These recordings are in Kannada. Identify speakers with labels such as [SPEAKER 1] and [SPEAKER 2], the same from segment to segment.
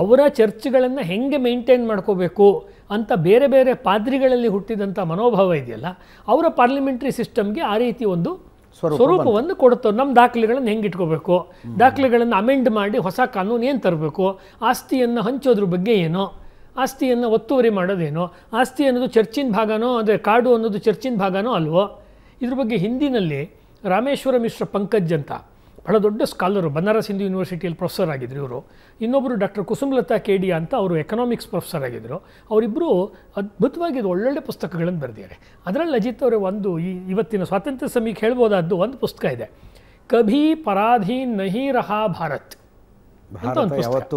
[SPEAKER 1] ಅವರ ಚರ್ಚ್ಗಳನ್ನು ಹೆಂಗೆ ಮೇಂಟೈನ್ ಮಾಡ್ಕೋಬೇಕು ಅಂತ ಬೇರೆ ಬೇರೆ ಪಾದ್ರಿಗಳಲ್ಲಿ ಹುಟ್ಟಿದಂಥ ಮನೋಭಾವ ಇದೆಯಲ್ಲ ಅವರ ಪಾರ್ಲಿಮೆಂಟ್ರಿ ಸಿಸ್ಟಮ್ಗೆ ಆ ರೀತಿ ಒಂದು ಸ್ವರೂಪವನ್ನು ಕೊಡುತ್ತೋ ನಮ್ಮ ದಾಖಲೆಗಳನ್ನು ಹೆಂಗೆ ಇಟ್ಕೋಬೇಕು ದಾಖಲೆಗಳನ್ನು ಅಮೆಂಡ್ ಮಾಡಿ ಹೊಸ ಕಾನೂನು ಏನು ತರಬೇಕು ಆಸ್ತಿಯನ್ನು ಹಂಚೋದ್ರ ಬಗ್ಗೆ ಏನೋ ಆಸ್ತಿಯನ್ನು ಒತ್ತುವರಿ ಮಾಡೋದೇನೋ ಆಸ್ತಿ ಅನ್ನೋದು ಚರ್ಚಿನ ಭಾಗನೋ ಅಂದರೆ ಕಾಡು ಅನ್ನೋದು ಚರ್ಚಿನ ಭಾಗನೋ ಅಲ್ವೋ ಇದ್ರ ಬಗ್ಗೆ ಹಿಂದಿನಲ್ಲಿ ರಾಮೇಶ್ವರ ಮಿಶ್ರ ಪಂಕಜ್ ಅಂತ ಬಹಳ ದೊಡ್ಡ ಸ್ಕಾಲರು ಬನಾರಸ್ ಹಿಂದೂ ಯೂನಿವರ್ಸಿಟಿಯಲ್ಲಿ ಪ್ರೊಫೆಸರ್ ಆಗಿದ್ದರು ಇವರು ಇನ್ನೊಬ್ಬರು ಡಾಕ್ಟರ್ ಕುಸುಮಲತಾ ಡಿ ಅಂತ ಅವರು ಎಕನಾಮಿಕ್ಸ್ ಪ್ರೊಫೆಸರ್ ಆಗಿದ್ದರು ಅವರಿಬ್ಬರು ಅದ್ಭುತವಾಗಿ ಒಳ್ಳೊಳ್ಳೆ ಪುಸ್ತಕಗಳನ್ನು ಬರೆದಿದ್ದಾರೆ ಅದರಲ್ಲಿ ಅಜಿತ್ ಅವರೇ ಒಂದು ಈ ಇವತ್ತಿನ ಸ್ವಾತಂತ್ರ್ಯ ಸಮೀಕ್ ಹೇಳ್ಬೋದಾದ್ದು ಒಂದು ಪುಸ್ತಕ ಇದೆ ಕಭಿ ಪರಾಧೀನ್ ನಹಿ ರಹಾ ಭಾರತ್ ಯಾವತ್ತೂ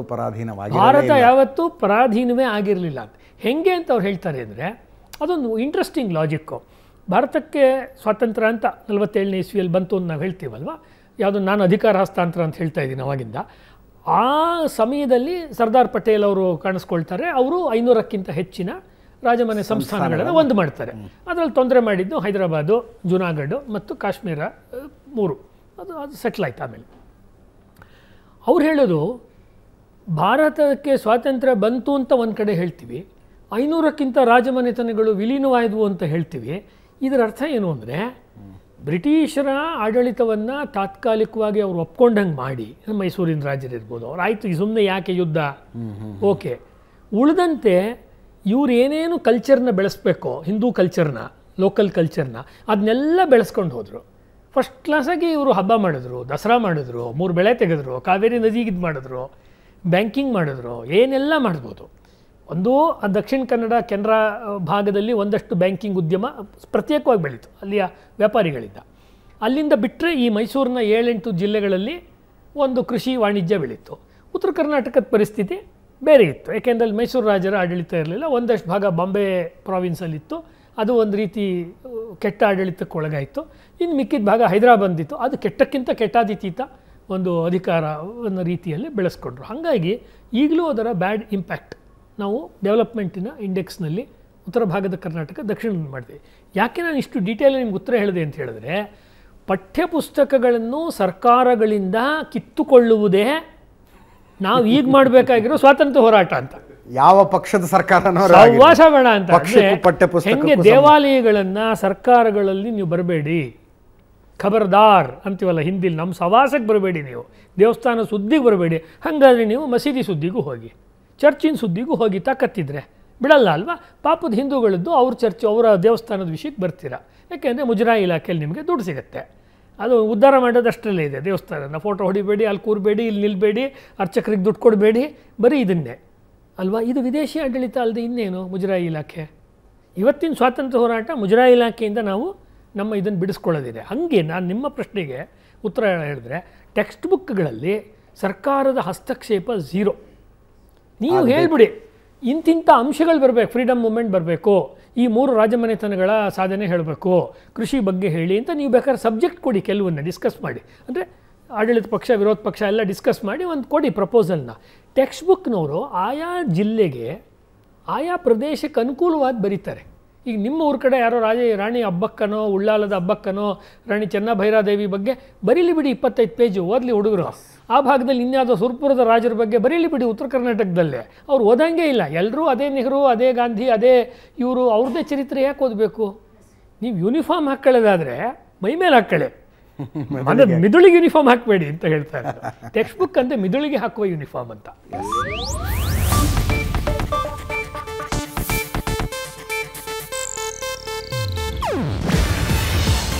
[SPEAKER 1] ಭಾರತ ಯಾವತ್ತೂ ಪರಾಧೀನವೇ ಆಗಿರಲಿಲ್ಲ ಹೆಂಗೆ ಅಂತ ಅವ್ರು ಹೇಳ್ತಾರೆ ಅಂದರೆ ಅದೊಂದು ಇಂಟ್ರೆಸ್ಟಿಂಗ್ ಲಾಜಿಕ್ಕು ಭಾರತಕ್ಕೆ ಸ್ವಾತಂತ್ರ್ಯ ಅಂತ ನಲವತ್ತೇಳನೇ ಇಸ್ವಿಯಲ್ಲಿ ಬಂತು ಅಂತ ನಾವು ಹೇಳ್ತೀವಲ್ವ ಯಾವುದು ನಾನು ಅಧಿಕಾರ ಹಸ್ತಾಂತರ ಅಂತ ಹೇಳ್ತಾ ಇದ್ದೀನಿ ಅವಾಗಿಂದ ಆ ಸಮಯದಲ್ಲಿ ಸರ್ದಾರ್ ಪಟೇಲ್ ಅವರು ಕಾಣಿಸ್ಕೊಳ್ತಾರೆ ಅವರು ಐನೂರಕ್ಕಿಂತ ಹೆಚ್ಚಿನ ರಾಜಮನೆ ಸಂಸ್ಥಾನಗಳನ್ನು ಒಂದು ಮಾಡ್ತಾರೆ ಅದರಲ್ಲಿ ತೊಂದರೆ ಮಾಡಿದ್ದು ಹೈದರಾಬಾದು ಜುನಾಗಢು ಮತ್ತು ಕಾಶ್ಮೀರ ಮೂರು ಅದು ಅದು ಸೆಟ್ಲ್ ಆಯ್ತು ಆಮೇಲೆ ಅವ್ರು ಹೇಳೋದು ಭಾರತಕ್ಕೆ ಸ್ವಾತಂತ್ರ್ಯ ಬಂತು ಅಂತ ಒಂದು ಕಡೆ ಹೇಳ್ತೀವಿ ಐನೂರಕ್ಕಿಂತ ರಾಜಮನೆತನಗಳು ವಿಲೀನವಾಯಿತು ಅಂತ ಹೇಳ್ತೀವಿ ಇದರ ಅರ್ಥ ಏನು ಅಂದರೆ ಬ್ರಿಟಿಷರ ಆಡಳಿತವನ್ನು ತಾತ್ಕಾಲಿಕವಾಗಿ ಅವ್ರು ಒಪ್ಕೊಂಡಂಗೆ ಮಾಡಿ ಮೈಸೂರಿನ ಇರ್ಬೋದು ಅವ್ರು ಆಯಿತು ಈ ಸುಮ್ಮನೆ ಯಾಕೆ ಯುದ್ಧ ಓಕೆ ಉಳಿದಂತೆ ಇವರೇನೇನು ಕಲ್ಚರ್ನ ಬೆಳೆಸ್ಬೇಕು ಹಿಂದೂ ಕಲ್ಚರ್ನ ಲೋಕಲ್ ಕಲ್ಚರ್ನ ಅದನ್ನೆಲ್ಲ ಬೆಳೆಸ್ಕೊಂಡು ಹೋದರು ಫಸ್ಟ್ ಕ್ಲಾಸಾಗಿ ಇವರು ಹಬ್ಬ ಮಾಡಿದ್ರು ದಸರಾ ಮಾಡಿದ್ರು ಮೂರು ಬೆಳೆ ತೆಗೆದ್ರು ಕಾವೇರಿ ನದಿಗೆ ಇದು ಮಾಡಿದ್ರು ಬ್ಯಾಂಕಿಂಗ್ ಮಾಡಿದ್ರು ಏನೆಲ್ಲ ಮಾಡ್ಬೋದು ಒಂದು ದಕ್ಷಿಣ ಕನ್ನಡ ಕೆನರಾ ಭಾಗದಲ್ಲಿ ಒಂದಷ್ಟು ಬ್ಯಾಂಕಿಂಗ್ ಉದ್ಯಮ ಪ್ರತ್ಯೇಕವಾಗಿ ಬೆಳೀತು ಅಲ್ಲಿಯ ವ್ಯಾಪಾರಿಗಳಿಂದ ಅಲ್ಲಿಂದ ಬಿಟ್ಟರೆ ಈ ಮೈಸೂರಿನ ಏಳೆಂಟು ಜಿಲ್ಲೆಗಳಲ್ಲಿ ಒಂದು ಕೃಷಿ ವಾಣಿಜ್ಯ ಬೆಳೀತು ಉತ್ತರ ಕರ್ನಾಟಕದ ಪರಿಸ್ಥಿತಿ ಬೇರೆ ಇತ್ತು ಏಕೆಂದರೆ ಅಲ್ಲಿ ಮೈಸೂರು ರಾಜರ ಆಡಳಿತ ಇರಲಿಲ್ಲ ಒಂದಷ್ಟು ಭಾಗ ಬಾಂಬೆ ಪ್ರಾವಿನ್ಸಲ್ಲಿತ್ತು ಅದು ಒಂದು ರೀತಿ ಕೆಟ್ಟ ಆಡಳಿತಕ್ಕೆ ಒಳಗಾಯಿತು ಇನ್ನು ಮಿಕ್ಕಿದ ಭಾಗ ಹೈದರಾಬಾದ್ ಇತ್ತು ಅದು ಕೆಟ್ಟಕ್ಕಿಂತ ಕೆಟ್ಟಾದಿತೀತ ಒಂದು ಅಧಿಕಾರ ರೀತಿಯಲ್ಲಿ ಬೆಳೆಸ್ಕೊಂಡ್ರು ಹಾಗಾಗಿ ಈಗಲೂ ಅದರ ಬ್ಯಾಡ್ ಇಂಪ್ಯಾಕ್ಟ್ ನಾವು ಡೆವಲಪ್ಮೆಂಟಿನ ಇಂಡೆಕ್ಸ್ನಲ್ಲಿ ಉತ್ತರ ಭಾಗದ ಕರ್ನಾಟಕ ದಕ್ಷಿಣ ಮಾಡಿದೆ ಯಾಕೆ ನಾನು ಇಷ್ಟು ಡೀಟೇಲ್ ನಿಮ್ಗೆ ಉತ್ತರ ಹೇಳಿದೆ ಅಂತ ಹೇಳಿದ್ರೆ ಪಠ್ಯಪುಸ್ತಕಗಳನ್ನು ಸರ್ಕಾರಗಳಿಂದ ಕಿತ್ತುಕೊಳ್ಳುವುದೇ ನಾವು ಈಗ ಮಾಡಬೇಕಾಗಿರೋ ಸ್ವಾತಂತ್ರ್ಯ ಹೋರಾಟ ಅಂತ ಯಾವ ಪಕ್ಷದ ಸರ್ಕಾರ ಬೇಡ ಅಂತ ಹೆಂಗೆ ದೇವಾಲಯಗಳನ್ನ ಸರ್ಕಾರಗಳಲ್ಲಿ ನೀವು ಬರಬೇಡಿ ಖಬರ್ದಾರ್ ಅಂತೀವಲ್ಲ ಹಿಂದಿಲಿ ನಮ್ಮ ಸವಾಸಕ್ಕೆ ಬರಬೇಡಿ ನೀವು ದೇವಸ್ಥಾನ ಸುದ್ದಿಗೆ ಬರಬೇಡಿ ಹಾಗಾದ್ರೆ ನೀವು ಮಸೀದಿ ಸುದ್ದಿಗೂ ಹೋಗಿ ಚರ್ಚಿನ ಸುದ್ದಿಗೂ ಹೋಗಿತಾ ಕತ್ತಿದ್ರೆ ಬಿಡಲ್ಲ ಅಲ್ವಾ ಪಾಪದ ಹಿಂದೂಗಳದ್ದು ಅವ್ರ ಚರ್ಚ್ ಅವರ ದೇವಸ್ಥಾನದ ವಿಷಯಕ್ಕೆ ಬರ್ತೀರಾ ಯಾಕೆಂದರೆ ಮುಜರಾಯಿ ಇಲಾಖೆಯಲ್ಲಿ ನಿಮಗೆ ದುಡ್ಡು ಸಿಗುತ್ತೆ ಅದು ಉದ್ಧಾರ ಮಾಡೋದಷ್ಟರಲ್ಲೇ ಇದೆ ದೇವಸ್ಥಾನನ ಫೋಟೋ ಹೊಡಿಬೇಡಿ ಅಲ್ಲಿ ಕೂರಬೇಡಿ ಇಲ್ಲಿ ನಿಲ್ಲಬೇಡಿ ಅರ್ಚಕರಿಗೆ ದುಡ್ಡು ಕೊಡಬೇಡಿ ಬರೀ ಇದನ್ನೇ ಅಲ್ವಾ ಇದು ವಿದೇಶಿ ಆಡಳಿತ ಅಲ್ಲದೆ ಇನ್ನೇನು ಮುಜರಾಯಿ ಇಲಾಖೆ ಇವತ್ತಿನ ಸ್ವಾತಂತ್ರ್ಯ ಹೋರಾಟ ಮುಜರಾಯಿ ಇಲಾಖೆಯಿಂದ ನಾವು ನಮ್ಮ ಇದನ್ನು ಬಿಡಿಸ್ಕೊಳ್ಳೋದಿದೆ ಹಾಗೆ ನಾನು ನಿಮ್ಮ ಪ್ರಶ್ನೆಗೆ ಉತ್ತರ ಹೇಳಿದ್ರೆ ಟೆಕ್ಸ್ಟ್ ಬುಕ್ಗಳಲ್ಲಿ ಸರ್ಕಾರದ ಹಸ್ತಕ್ಷೇಪ ಝೀರೋ ನೀವು ಹೇಳ್ಬಿಡಿ ಇಂತಿಂಥ ಅಂಶಗಳು ಬರಬೇಕು ಫ್ರೀಡಮ್ ಮೂಮೆಂಟ್ ಬರಬೇಕು ಈ ಮೂರು ರಾಜಮನೆತನಗಳ ಸಾಧನೆ ಹೇಳಬೇಕು ಕೃಷಿ ಬಗ್ಗೆ ಹೇಳಿ ಅಂತ ನೀವು ಬೇಕಾದ್ರೆ ಸಬ್ಜೆಕ್ಟ್ ಕೊಡಿ ಕೆಲವನ್ನ ಡಿಸ್ಕಸ್ ಮಾಡಿ ಅಂದರೆ ಆಡಳಿತ ಪಕ್ಷ ವಿರೋಧ ಪಕ್ಷ ಎಲ್ಲ ಡಿಸ್ಕಸ್ ಮಾಡಿ ಒಂದು ಕೊಡಿ ಪ್ರಪೋಸಲ್ನ ಟೆಕ್ಸ್ಟ್ ಬುಕ್ನವರು ಆಯಾ ಜಿಲ್ಲೆಗೆ ಆಯಾ ಪ್ರದೇಶಕ್ಕೆ ಅನುಕೂಲವಾದ ಬರೀತಾರೆ ಈಗ ನಿಮ್ಮ ಊರ ಕಡೆ ಯಾರೋ ರಾಜ ರಾಣಿ ಹಬ್ಬಕ್ಕನೋ ಉಳ್ಳಾಲದ ಹಬ್ಬಕ್ಕನೋ ರಾಣಿ ಚೆನ್ನಭೈರಾದೇವಿ ಬಗ್ಗೆ ಬರೀಲಿ ಬಿಡಿ ಇಪ್ಪತ್ತೈದು ಪೇಜು ಓದಲಿ ಹುಡುಗರು ಆ ಭಾಗದಲ್ಲಿ ಇನ್ಯಾವುದೋ ಸುರ್ಪುರದ ರಾಜರ ಬಗ್ಗೆ ಬರೀಲಿ ಬಿಡಿ ಉತ್ತರ ಕರ್ನಾಟಕದಲ್ಲೇ ಅವ್ರು ಓದಂಗೆ ಇಲ್ಲ ಎಲ್ಲರೂ ಅದೇ ನೆಹರು ಅದೇ ಗಾಂಧಿ ಅದೇ ಇವರು ಅವ್ರದ್ದೇ ಚರಿತ್ರೆ ಯಾಕೆ ಓದಬೇಕು ನೀವು ಯೂನಿಫಾರ್ಮ್ ಹಾಕ್ಕೊಳ್ಳೋದಾದರೆ ಮೈ ಮೇಲೆ ಹಾಕ್ಕೊಳ್ಳಿ ಅಂದರೆ ಮಿದುಳಿಗೆ ಯೂನಿಫಾರ್ಮ್ ಹಾಕಬೇಡಿ ಅಂತ ಹೇಳ್ತಾರೆ ಟೆಕ್ಸ್ಟ್ ಬುಕ್ ಅಂದರೆ ಮಿದುಳಿಗೆ ಹಾಕುವ ಯೂನಿಫಾರ್ಮ್ ಅಂತ